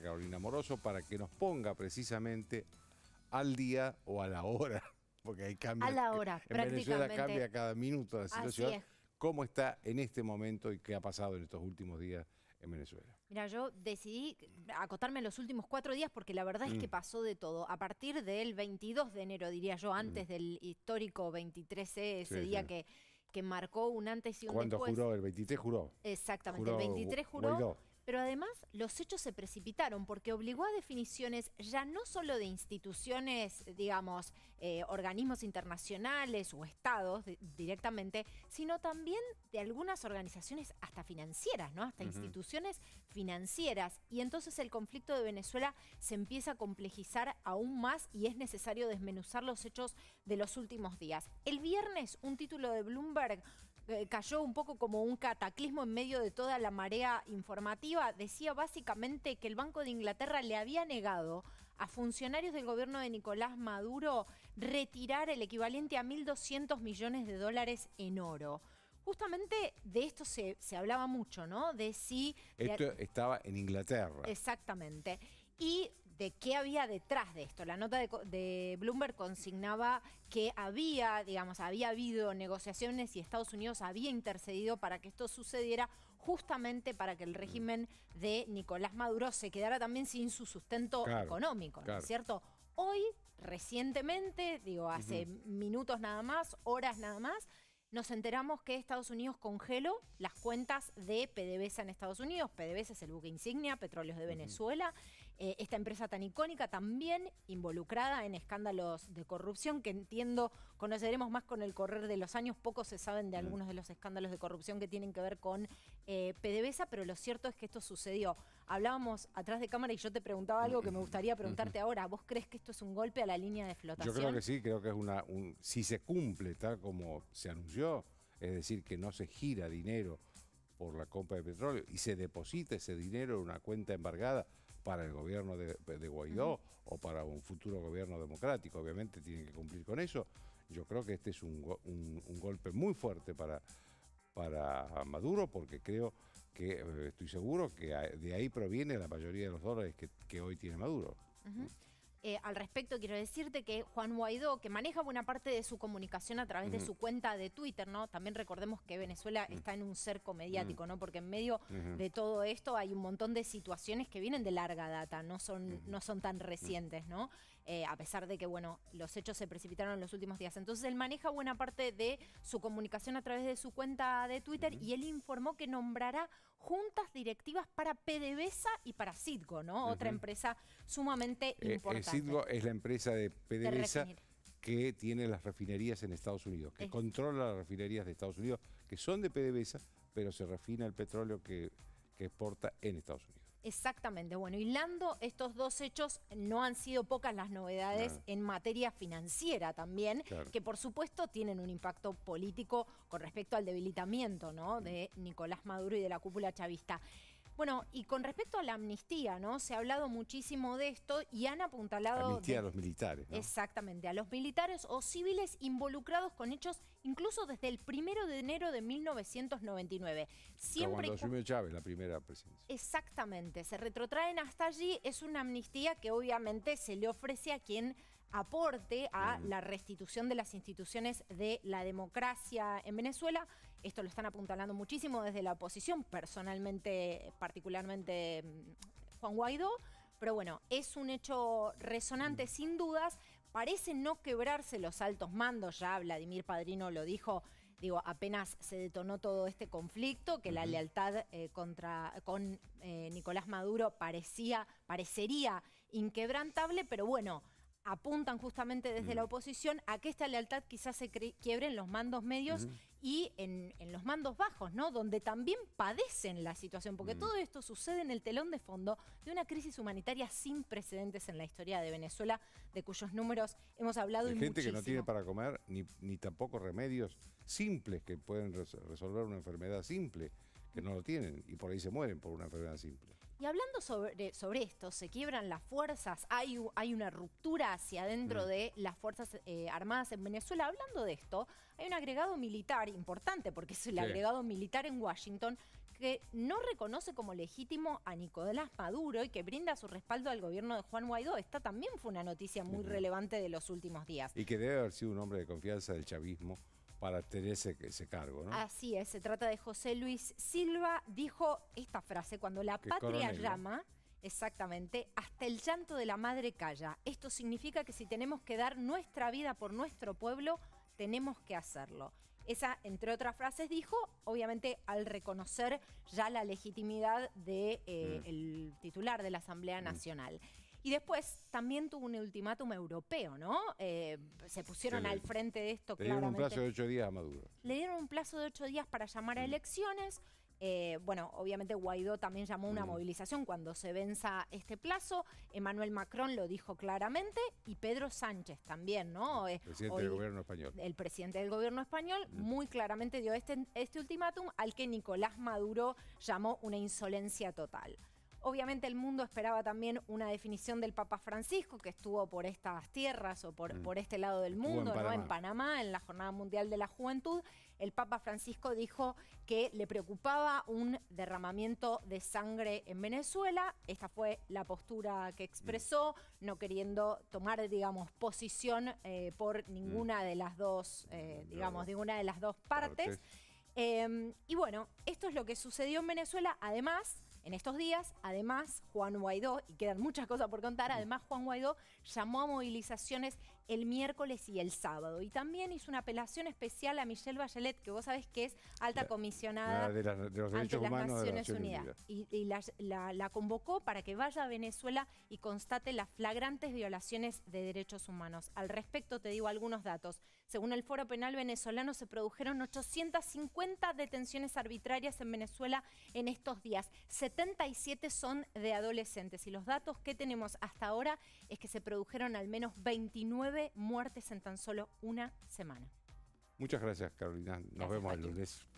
Carolina Moroso para que nos ponga precisamente al día o a la hora, porque hay cambios. A la hora, en Venezuela cambia cada minuto la situación. ¿Cómo está en este momento y qué ha pasado en estos últimos días en Venezuela? Mira, yo decidí acotarme en los últimos cuatro días porque la verdad es que mm. pasó de todo. A partir del 22 de enero, diría yo, antes mm. del histórico 23 e, ese día que que marcó un antes y un después. Cuando juró, el 23 juró. Exactamente, el 23 juró. Pero además los hechos se precipitaron porque obligó a definiciones ya no solo de instituciones, digamos, eh, organismos internacionales o estados directamente, sino también de algunas organizaciones hasta financieras, ¿no? Hasta instituciones financieras. Y entonces el conflicto de Venezuela se empieza a complejizar aún más y es necesario desmenuzar los hechos de los últimos días. El viernes un título de Bloomberg eh, cayó un poco como un cataclismo en medio de toda la marea informativa. Decía básicamente que el Banco de Inglaterra le había negado a funcionarios del gobierno de Nicolás Maduro retirar el equivalente a 1.200 millones de dólares en oro. Justamente de esto se, hablaba mucho, ¿no? De si... Esto estaba en Inglaterra. Exactamente. Y de qué había detrás de esto. La nota de, Bloomberg consignaba que había, digamos, había habido negociaciones y Estados Unidos había intercedido para que esto sucediera justamente para que el mm. régimen de Nicolás Maduro se quedara también sin su sustento económico, ¿no es cierto? Hoy, recientemente, digo, hace minutos nada más, horas nada más, nos enteramos que Estados Unidos congeló las cuentas de PDVSA en Estados Unidos. PDVSA es el buque insignia, Petróleos de Venezuela. Eh, esta empresa tan icónica, también involucrada en escándalos de corrupción, que entiendo conoceremos más con el correr de los años. Poco se saben de algunos de los escándalos de corrupción que tienen que ver con eh, PDVSA, pero lo cierto es que esto sucedió. Hablábamos atrás de cámara y yo te preguntaba algo que me gustaría preguntarte ahora. ¿Vos crees que esto es un golpe a la línea de flotación? Yo creo que sí, creo que es una. si se cumple tal como se anunció, es decir, que no se gira dinero por la compra de petróleo y se deposita ese dinero en una cuenta embargada para el gobierno de, Guaidó o para un futuro gobierno democrático. Obviamente tienen que cumplir con eso. Yo creo que este es un, golpe muy fuerte para, para Maduro porque creo que eh, estoy seguro que de ahí proviene la mayoría de los dólares que, hoy tiene Maduro. Eh, al respecto, quiero decirte que Juan Guaidó, que maneja buena parte de su comunicación a través de su cuenta de Twitter, ¿no? También recordemos que Venezuela está en un cerco mediático, ¿no? Porque en medio de todo esto hay un montón de situaciones que vienen de larga data, no son, no son tan recientes, ¿no? Eh, a pesar de que, bueno, los hechos se precipitaron en los últimos días. Entonces él maneja buena parte de su comunicación a través de su cuenta de Twitter y él informó que nombrará juntas directivas para PDVSA y para Citgo, ¿no? Otra empresa sumamente eh, eh, importante. Citgo es la empresa de PDVSA que tiene las refinerías en Estados Unidos, que controla las refinerías de Estados Unidos, que son de PDVSA, pero se refina el petróleo que, que exporta en Estados Unidos. Exactamente. Bueno, hilando estos dos hechos, no han sido pocas las novedades en materia financiera también, que por supuesto tienen un impacto político con respecto al debilitamiento ¿no? de Nicolás Maduro y de la cúpula chavista. Bueno, y con respecto a la amnistía, ¿no? Se ha hablado muchísimo de esto y han apuntalado... Amnistía a los militares. ¿no? Exactamente, a los militares o civiles involucrados con hechos incluso desde el primero de enero de 1999. Siempre... cuando Chávez la primera presidencia. Exactamente, se retrotraen hasta allí, es una amnistía que obviamente se le ofrece a quien aporte a la restitución de las instituciones de la democracia en Venezuela. Esto lo están apuntalando muchísimo desde la oposición, personalmente, particularmente mm, Juan Guaidó. Pero bueno, es un hecho resonante sin dudas. Parece no quebrarse los altos mandos, ya Vladimir Padrino lo dijo digo, apenas se detonó todo este conflicto, que la lealtad eh, contra, con eh, Nicolás Maduro parecía, parecería inquebrantable, pero bueno, apuntan justamente desde mm. la oposición a que esta lealtad quizás se quiebre en los mandos medios y en, los mandos bajos, ¿no? Donde también padecen la situación, porque mm. todo esto sucede en el telón de fondo de una crisis humanitaria sin precedentes en la historia de Venezuela, de cuyos números hemos hablado Hay gente que no tiene para comer ni, ni tampoco remedios simples que pueden resolver una enfermedad simple, que no lo tienen y por ahí se mueren por una enfermedad simple. Y hablando sobre, sobre esto, se quiebran las fuerzas, hay, hay una ruptura hacia adentro mm. de las Fuerzas eh, Armadas en Venezuela. Hablando de esto, hay un agregado militar importante, porque es el agregado militar en Washington, que no reconoce como legítimo a Nicolás Maduro y que brinda su respaldo al gobierno de Juan Guaidó. Esta también fue una noticia muy relevante de los últimos días. Y que debe haber sido un hombre de confianza del chavismo para tener ese, cargo, ¿no? Así es, se trata de José Luis Silva, dijo esta frase, cuando la patria llama, exactamente, hasta el llanto de la madre calla. Esto significa que si tenemos que dar nuestra vida por nuestro pueblo, tenemos que hacerlo. Esa, entre otras frases, dijo, obviamente, al reconocer ya la legitimidad del de, eh, mm. titular de la Asamblea Nacional. Y después también tuvo un ultimátum europeo, ¿no? Eh, se pusieron al frente de esto. Le dieron un plazo de ocho días a Maduro. Le dieron un plazo de ocho días para llamar a elecciones. Eh, bueno, obviamente Guaidó también llamó una movilización cuando se venza este plazo. Emmanuel Macron lo dijo claramente y Pedro Sánchez también, ¿no? El eh, presidente del gobierno español. El presidente del gobierno español muy claramente dio este, este ultimátum al que Nicolás Maduro llamó una insolencia total. Obviamente el mundo esperaba también una definición del Papa Francisco, que estuvo por estas tierras o por, mm. por este lado del mundo, en ¿no? Panamá. en Panamá, en la Jornada Mundial de la Juventud. El Papa Francisco dijo que le preocupaba un derramamiento de sangre en Venezuela. Esta fue la postura que mm. expresó, no queriendo tomar, digamos, posición eh, por mm. ninguna de las dos, eh, digamos, de las dos partes. Em, y bueno, esto es lo que sucedió en Venezuela. Además, en estos días, además, Juan Guaidó, y quedan muchas cosas por contar, además Juan Guaidó llamó a movilizaciones el miércoles y el sábado. Y también hizo una apelación especial a Michelle Bachelet, que vos sabés que es alta comisionada de, las Naciones, Unidas. Y, y la convocó para que vaya a Venezuela y constate las flagrantes violaciones de derechos humanos. Al respecto te digo algunos datos. Según el Foro Penal venezolano, se produjeron 850 detenciones arbitrarias en Venezuela en estos días. 77 son de adolescentes. Y los datos que tenemos hasta ahora es que se produjeron al menos 29 muertes en tan solo una semana. Muchas gracias, Carolina. Nos vemos el lunes.